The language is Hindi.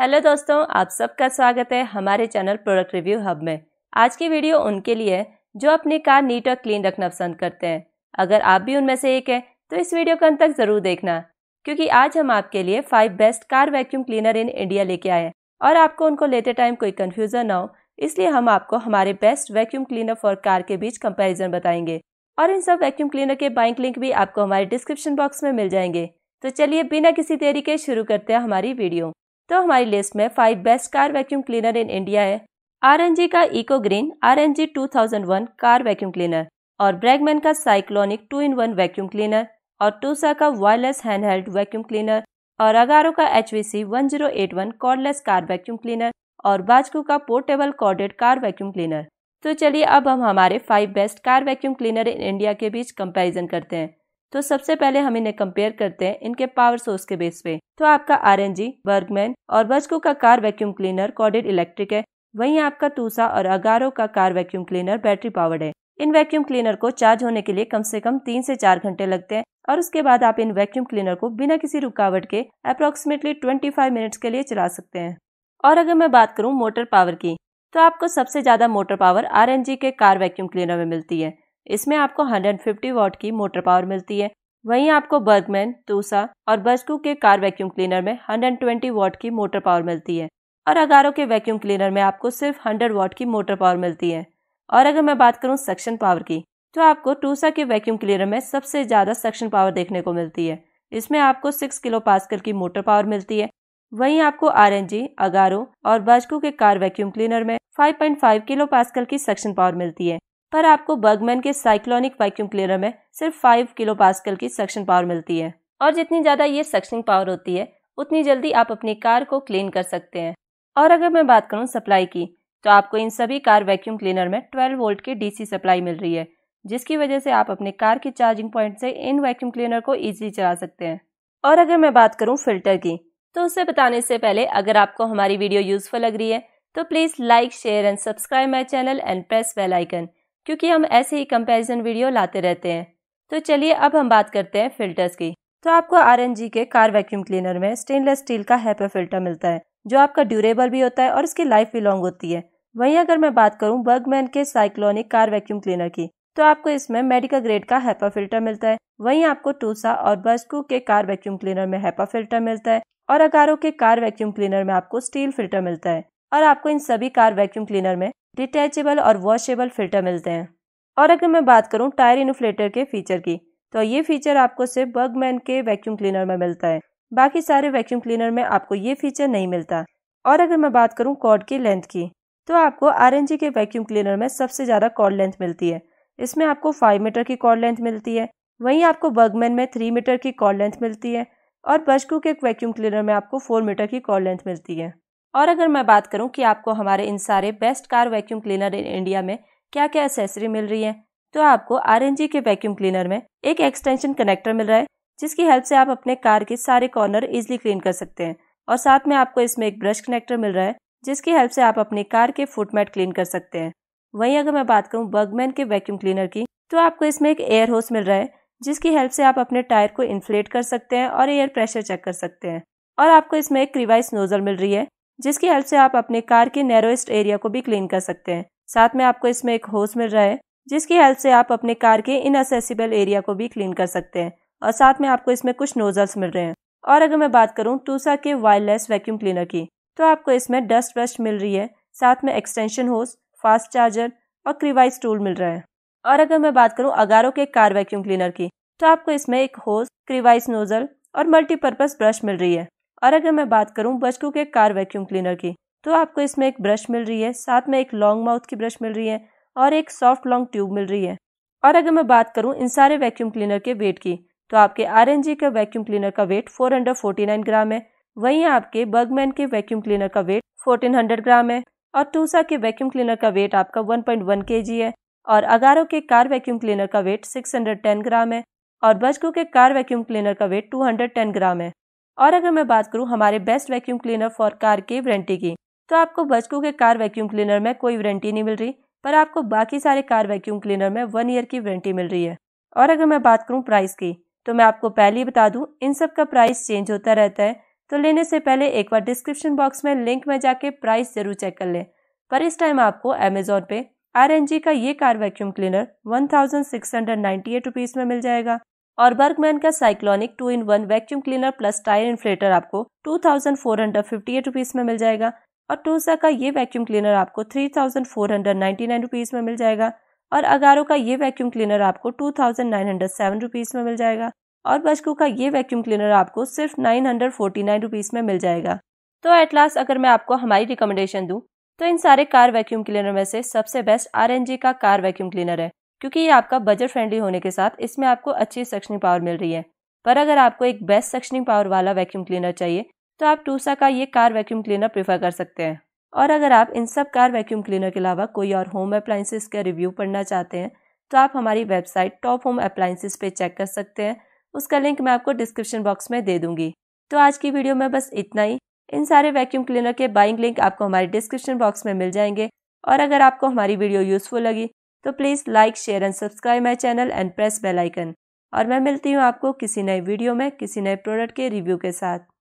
हेलो दोस्तों आप सबका स्वागत है हमारे चैनल प्रोडक्ट रिव्यू हब में आज की वीडियो उनके लिए है जो अपनी कार नीट और क्लीन रखना पसंद करते हैं अगर आप भी उनमें से एक हैं तो इस वीडियो को अंत तक जरूर देखना क्योंकि आज हम आपके लिए five best car vacuum cleaner in India लेके आए और आपको उनको लेते टाइम कोई कन्फ्यूजन ना हो इसलिए हम आपको हमारे best vacuum cleaner for car के बीच कंपैरिजन बताएंगे और इन सब वैक्यूम क्लीनर के बाइक लिंक भी आपको हमारे डिस्क्रिप्शन बॉक्स में मिल जाएंगे तो चलिए बिना किसी देरी के शुरू करते हैं हमारी वीडियो तो हमारी लिस्ट में five best car vacuum cleaner in India है आर का eco green R N car vacuum cleaner और ब्रैगमैन का cyclonic two in one vacuum cleaner और टूसा का वायरलेस हैंडहेल्ड वैक्यूम क्लीनर और अगारो का H V C one zero eight one cordless car vacuum cleaner और बाजकू का portable corded car vacuum cleaner तो चलिए अब हम हमारे five best car vacuum cleaner in India के बीच कंपैरिजन करते हैं तो सबसे पहले हम इन्हें कंपेयर करते हैं इनके पावर सोर्स के बेस पे तो आपका आर एन जी बर्गमैन और बजको का car vacuum cleaner corded electric है वहीं आपका तूसा और अगारो का car vacuum cleaner battery powered है इन वैक्यूम क्लीनर को चार्ज होने के लिए कम से कम तीन से चार घंटे लगते हैं और उसके बाद आप इन वैक्यूम क्लीनर को बिना किसी रुकावट के अप्रोक्सीमेटली 25 मिनट्स के लिए चला सकते हैं और अगर मैं बात करूं मोटर पावर की तो आपको सबसे ज्यादा मोटर पावर आर के कार वैक्यूम क्लीनर में मिलती है इसमें आपको 150 वॉट की मोटर पावर मिलती है वहीं आपको बर्गमैन तूसा और बजकू के कार वैक्यूम क्लीनर में 120 वॉट की मोटर पावर मिलती है और अगारो के वैक्यूम क्लीनर में आपको सिर्फ 100 वॉट की मोटर पावर मिलती है और अगर मैं बात करूँ सक्शन पावर की तो आपको टूसा के वैक्यूम क्लीनर में सबसे ज़्यादा सक्शन पावर देखने को मिलती है इसमें आपको सिक्स किलो पास्कल की मोटर पावर मिलती है वहीं आपको आर अगारो और बाजकू के कार वैक्यूम क्लीनर में 5.5 किलो पास्कल की सक्शन पावर मिलती है पर आपको बर्गमैन के साइक्लोनिक वैक्यूम क्लीनर में सिर्फ फाइव किलो पास्कल की सक्शन पावर मिलती है और जितनी ज़्यादा ये सक्शनिंग पावर होती है उतनी जल्दी आप अपनी कार को क्लीन कर सकते हैं और अगर मैं बात करूँ सप्लाई की तो आपको इन सभी कार वैक्यूम क्लीनर में 12 वोल्ट की डीसी सप्लाई मिल रही है जिसकी वजह से आप अपने कार के चार्जिंग पॉइंट से इन वैक्यूम क्लीनर को ईजिली चला सकते हैं और अगर मैं बात करूँ फिल्टर की तो उसे बताने से पहले अगर आपको हमारी वीडियो यूजफुल लग रही है तो please like share and subscribe my channel and press bell icon icon क्योंकि हम ऐसे ही कंपैरिजन वीडियो लाते रहते हैं तो चलिए अब हम बात करते हैं फिल्टर्स की तो आपको आर के कार वैक्यूम क्लीनर में स्टेनलेस स्टील का हैपर फिल्टर मिलता है जो आपका ड्यूरेबल भी होता है और इसकी लाइफ भी लॉन्ग होती है वहीं अगर मैं बात करूं बर्गमैन के साइक्लोनिक कार वैक्यूम क्लीनर की तो आपको इसमें मेडिकल ग्रेड का हैपा फिल्टर मिलता है वहीं आपको टूसा और बस्कू के कार वैक्यूम क्लीनर में हैपा फिल्टर मिलता है और अगारो के कार वैक्यूम क्लीनर में आपको स्टील फिल्टर मिलता है और आपको इन सभी कार वैक्यूम क्लीनर में डिटैचेबल और वॉशेबल फिल्टर मिलते हैं और अगर मैं बात करूँ टायर इन्फ्लेटर के फीचर की तो ये फीचर आपको सिर्फ बर्गमैन के वैक्यूम क्लीनर में मिलता है बाकी सारे वैक्यूम क्लीनर में आपको ये फीचर नहीं मिलता और अगर मैं बात करूँ कॉर्ड की लेंथ की तो आपको आर के वैक्यूम क्लीनर में सबसे ज़्यादा कॉर्ड लेंथ मिलती है इसमें आपको फाइव मीटर की कॉर्ड लेंथ मिलती है वहीं आपको बर्गमैन में थ्री मीटर की कॉर्ड लेंथ मिलती है और बशकू के वैक्यूम क्लीनर में आपको फोर मीटर की कॉर्ड लेंथ मिलती है और अगर मैं बात करूं कि आपको हमारे इन सारे best car vacuum cleaner in India में क्या क्या एसेसरी मिल रही है तो आपको आर के वैक्यूम क्लीनर में एक एक्सटेंशन कनेक्टर मिल रहा है जिसकी हेल्प से आप अपने कार के सारे कॉर्नर इजिली क्लीन कर सकते हैं और साथ में आपको इसमें एक ब्रश कनेक्टर मिल रहा है जिसकी हेल्प से आप अपनी कार के फुटमेट क्लीन कर सकते हैं वहीं अगर मैं बात करूं बर्गमैन के वैक्यूम क्लीनर की तो आपको इसमें एक एयर होस मिल रहा है जिसकी हेल्प से आप अपने टायर को इन्फ्लेट कर सकते हैं और एयर प्रेशर चेक कर सकते हैं और आपको इसमें एक रिवाइस नोजल मिल रही है जिसकी हेल्प से आप अपने कार के नैरोस्ट एरिया को भी क्लीन कर सकते हैं साथ में आपको इसमें एक होस मिल रहा है जिसकी हेल्प से आप अपने कार के इनएसेसिबल एरिया को भी क्लीन कर सकते हैं और साथ में आपको इसमें कुछ नोजल्स मिल रहे हैं और अगर मैं बात करूँ टूसा के वायरलेस वैक्यूम क्लीनर की तो आपको इसमें डस्ट ब्रश मिल रही है साथ में एक्सटेंशन होस फास्ट चार्जर और क्रिवाइज टूल मिल रहा है और अगर मैं बात करूँ अगारो के कार वैक्यूम क्लीनर की तो आपको इसमें एक होस क्रिवाइस नोजल और मल्टीपर्पज ब्रश मिल रही है और अगर मैं बात करूँ बचकू के कार वैक्यूम क्लीनर की तो आपको इसमें एक ब्रश मिल रही है साथ में एक लॉन्ग माउथ की ब्रश मिल रही है और एक सॉफ्ट लॉन्ग ट्यूब मिल रही है और अगर मैं बात करूँ इन सारे वैक्यूम क्लीनर के वेट की तो आपके आर का वैक्यूम क्लीनर का वेट 449 ग्राम है वहीं आपके बर्गमैन के वैक्यूम क्लीनर का वेट 1400 ग्राम है और टूसा के वैक्यूम क्लीनर का वेट आपका 1.1 पॉइंट है और अगारो के कार वैक्यूम क्लीनर का वेट 610 ग्राम है और बजको के कार वैक्यूम क्लीनर का वेट 210 ग्राम है और अगर मैं बात करूँ हमारे best vacuum cleaner for car की वारंटी की तो आपको बचकू के कार वैक्यूम क्लीनर में कोई वारंटी नहीं मिल रही पर आपको बाकी सारे कार वैक्यूम क्लीनर में वन ईयर की वारंटी मिल रही है और अगर मैं बात करूँ प्राइस की तो मैं आपको पहले ही बता दूँ इन सब का प्राइस चेंज होता रहता है तो लेने से पहले एक बार डिस्क्रिप्शन बॉक्स में लिंक में जाके प्राइस जरूर चेक कर लें पर इस टाइम आपको अमेजोन पे आर का ये car vacuum cleaner one thousand six hundred ninety eight rupees में मिल जाएगा और बर्गमैन का cyclonic two in one vacuum cleaner plus tyre inflator आपको two thousand four hundred fifty eight rupees में मिल जाएगा और टोसा का ये वैक्यूम क्लीनर आपको three thousand four hundred ninety nine rupees में मिल जाएगा और अगारो का ये वैक्यूम क्लीनर आपको two thousand nine hundred seven rupees में मिल जाएगा और बशकू का ये वैक्यूम क्लीनर आपको सिर्फ nine hundred forty nine rupees में मिल जाएगा तो एट लास्ट अगर मैं आपको हमारी रिकमेंडेशन दूँ तो इन सारे कार वैक्यूम क्लीनर में से सबसे बेस्ट आर का कार वैक्यूम क्लीनर है क्योंकि ये आपका बजट फ्रेंडली होने के साथ इसमें आपको अच्छी सक्शनिंग पावर मिल रही है पर अगर आपको एक बेस्ट सक्शनिंग पावर वाला वैक्यूम क्लीनर चाहिए तो आप टूसा का ये कार वैक्यूम क्लीनर प्रेफर कर सकते हैं और अगर आप इन सब कार वैक्यूम क्लीनर के अलावा कोई और होम अप्लाइंसेस का रिव्यू पढ़ना चाहते हैं तो आप हमारी वेबसाइट टॉप होम अप्लाइंसेस पे चेक कर सकते हैं उसका लिंक मैं आपको डिस्क्रिप्शन बॉक्स में दे दूंगी तो आज की वीडियो में बस इतना ही इन सारे वैक्यूम क्लीनर के बाइंग लिंक आपको हमारे डिस्क्रिप्शन बॉक्स में मिल जाएंगे और अगर आपको हमारी वीडियो यूज़फुल लगी तो please like share and subscribe my channel and press bell icon और मैं मिलती हूँ आपको किसी नए वीडियो में किसी नए प्रोडक्ट के रिव्यू के साथ